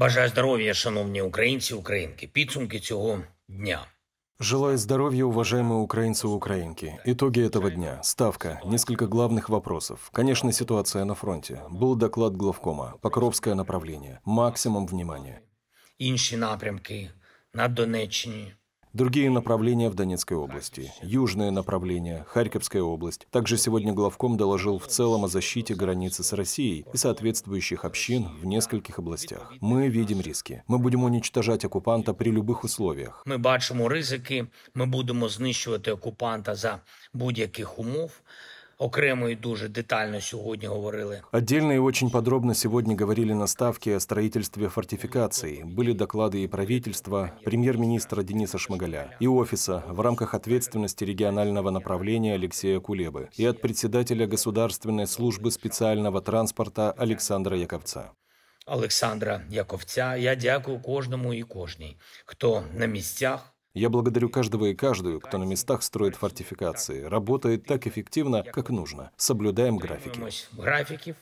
Бажаю здоров'я, шановні українці, українки. Підсумки цього дня. Желаю здоровья, уважаемые украинцы и украинки. Итоги этого дня. Ставка. Несколько главных вопросов. Конечно, ситуация на фронте. Был доклад главкома. Покровское направление. Максимум внимания. Інші напрямки на Донеччине. Другие направления в Донецкой области. Южное направление, Харьковская область. Также сегодня главком доложил в целом о защите границы с Россией и соответствующих общин в нескольких областях. Мы видим риски. Мы будем уничтожать оккупанта при любых условиях. Мы бачимо ризики, мы будем знищувати оккупанта за будь-яких условий окремо и дуже детально сьогодні говорили. Отдельно и очень подробно сегодня говорили на ставке о строительстве фортификаций. Были доклады и правительства, премьер-министра Дениса Шмыгаля, и офиса в рамках ответственности регионального направления Алексея Кулебы и от председателя Государственной службы специального транспорта Александра Яковца. Александра Яковця. Я дякую кожному и кожній, кто на местах. Я благодарю каждого и каждую, кто на местах строит фортификации, работает так эффективно, как нужно. Соблюдаем графики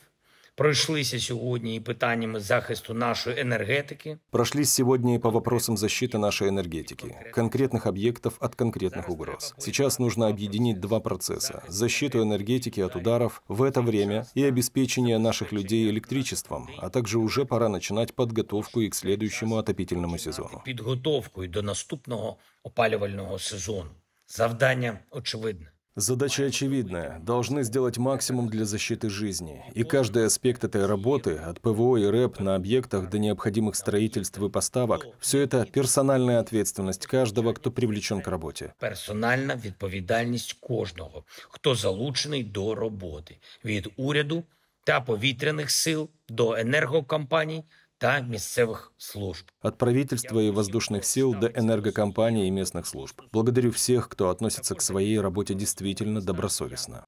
прошлись сегодня и питаниями захисту нашей энергетики. Прошлись сегодня и по вопросам защиты нашей энергетики, конкретных объектов от конкретных угроз. Сейчас нужно объединить два процесса – защиту энергетики от ударов в это время и обеспечение наших людей электричеством, а также уже пора начинать подготовку и к следующему отопительному сезону. Подготовку и до наступного опаливального сезона. Завдання очевидно. Задача очевидная. Должны сделать максимум для защиты жизни. И каждый аспект этой работы, от ПВО и РЭП на объектах до необходимых строительств и поставок, все это персональная ответственность каждого, кто привлечен к работе. Персональная ответственность каждого, кто залученный до работы, Від уряду та повітряних сил до энергокомпаний та місцевих служб. От правительства и воздушных сил до энергокомпаний и местных служб. Благодарю всех, кто относится к своей работе действительно добросовестно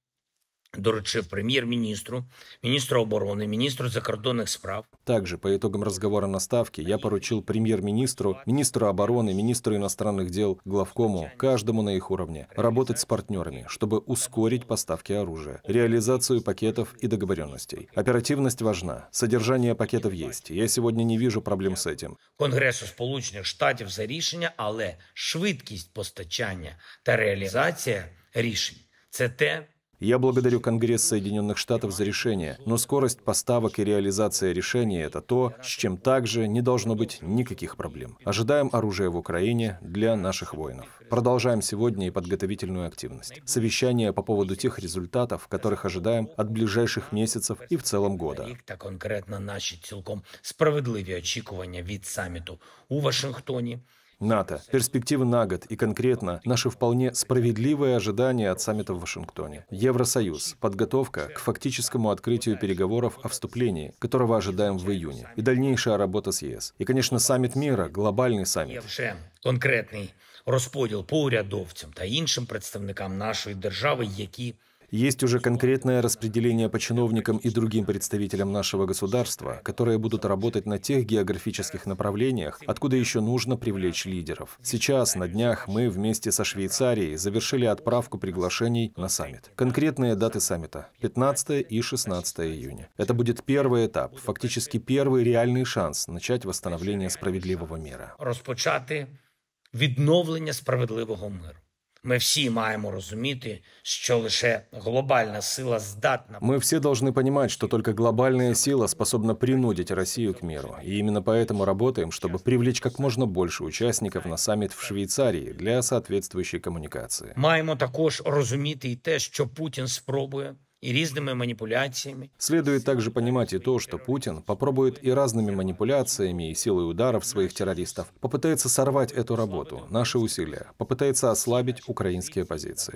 доручив премьер-министру, министру обороны, министру закордонных справ. Также по итогам разговора на Ставке я поручил премьер-министру, министру обороны, министру иностранных дел, главкому, каждому на их уровне, работать с партнерами, чтобы ускорить поставки оружия, реализацию пакетов и договоренностей. Оперативность важна, содержание пакетов есть. Я сегодня не вижу проблем с этим. Конгрессу Сполучених Штатів за решение, але швидкість постачання та реалізація рішень – це те, я благодарю Конгресс Соединенных Штатов за решение, но скорость поставок и реализация решения – это то, с чем также не должно быть никаких проблем. Ожидаем оружия в Украине для наших воинов. Продолжаем сегодня и подготовительную активность. Совещание по поводу тех результатов, которых ожидаем от ближайших месяцев и в целом года. Та конкретно наші цілком справедливі очікування від саміту у Вашингтоні. НАТО, перспективы на год и конкретно наши вполне справедливые ожидания от саммита в Вашингтоне. Евросоюз, подготовка к фактическому открытию переговоров о вступлении, которого ожидаем в июне, и дальнейшая работа с ЕС. И, конечно, саммит мира, глобальный саммит. Конкретный. розподіл по урядовцям та іншим представникам нашої держави, які есть уже конкретное распределение по чиновникам и другим представителям нашего государства, которые будут работать на тех географических направлениях, откуда еще нужно привлечь лидеров. Сейчас, на днях, мы вместе со Швейцарией завершили отправку приглашений на саммит. Конкретные даты саммита – 15 и 16 июня. Это будет первый этап, фактически первый реальный шанс начать восстановление справедливого мира. Розпочати відновлення справедливого миру. Ми всі маємо розуміти, що лише глобальна сила здатна. Мы все должны понимать, что только глобальная сила способна принудить Россию к миру. И именно поэтому работаем, чтобы привлечь как можно больше участников на саммит в Швейцарии для соответствующей коммуникации. Маємо також розуміти і те, що Путін спробує и разными манипуляциями. Следует также понимать и то, что Путин попробует и разными манипуляциями и силой ударов своих террористов попытается сорвать эту работу, наши усилия, попытается ослабить украинские позиции.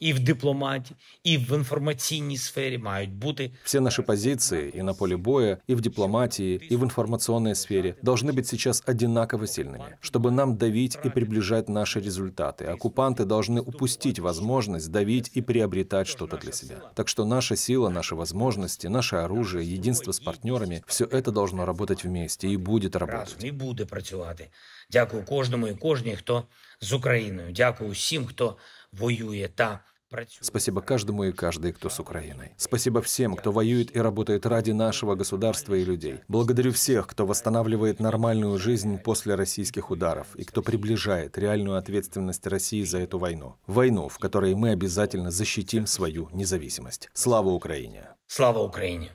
И в дипломатии, и в информационной сфере мають бути. Все наши позиции и на поле боя, и в дипломатии, и в информационной сфере должны быть сейчас одинаково сильными, чтобы нам давить и приближать наши результаты. Оккупанты должны упустить возможность давить и приобретать что-то для себя. Так что наша сила, наши возможности, наше оружие, единство с партнерами, все это должно работать вместе и будет работать. Разум и буде працювати. Дякую кожному і кожній, хто з Україною. Дякую всім, хто воює та Спасибо каждому и каждой, кто с Украиной. Спасибо всем, кто воюет и работает ради нашего государства и людей. Благодарю всех, кто восстанавливает нормальную жизнь после российских ударов и кто приближает реальную ответственность России за эту войну. Войну, в которой мы обязательно защитим свою независимость. Слава Украине! Слава Украине!